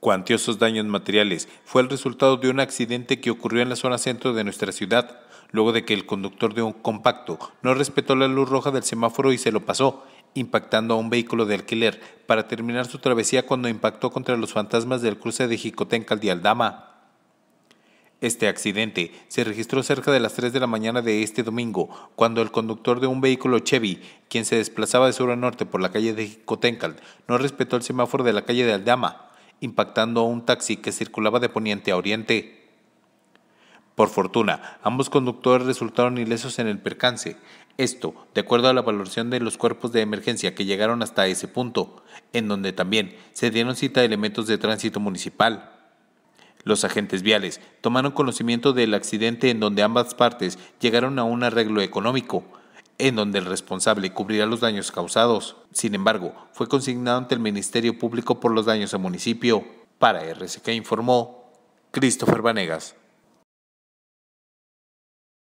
Cuantiosos daños materiales fue el resultado de un accidente que ocurrió en la zona centro de nuestra ciudad, luego de que el conductor de un compacto no respetó la luz roja del semáforo y se lo pasó, impactando a un vehículo de alquiler para terminar su travesía cuando impactó contra los fantasmas del cruce de Jicotencal de Aldama. Este accidente se registró cerca de las 3 de la mañana de este domingo, cuando el conductor de un vehículo Chevy, quien se desplazaba de sur a norte por la calle de Jicotencal, no respetó el semáforo de la calle de Aldama, impactando a un taxi que circulaba de poniente a oriente. Por fortuna, ambos conductores resultaron ilesos en el percance. Esto, de acuerdo a la valoración de los cuerpos de emergencia que llegaron hasta ese punto, en donde también se dieron cita a elementos de tránsito municipal. Los agentes viales tomaron conocimiento del accidente en donde ambas partes llegaron a un arreglo económico, en donde el responsable cubrirá los daños causados. Sin embargo, fue consignado ante el Ministerio Público por los daños al municipio. Para RCK informó Christopher Vanegas.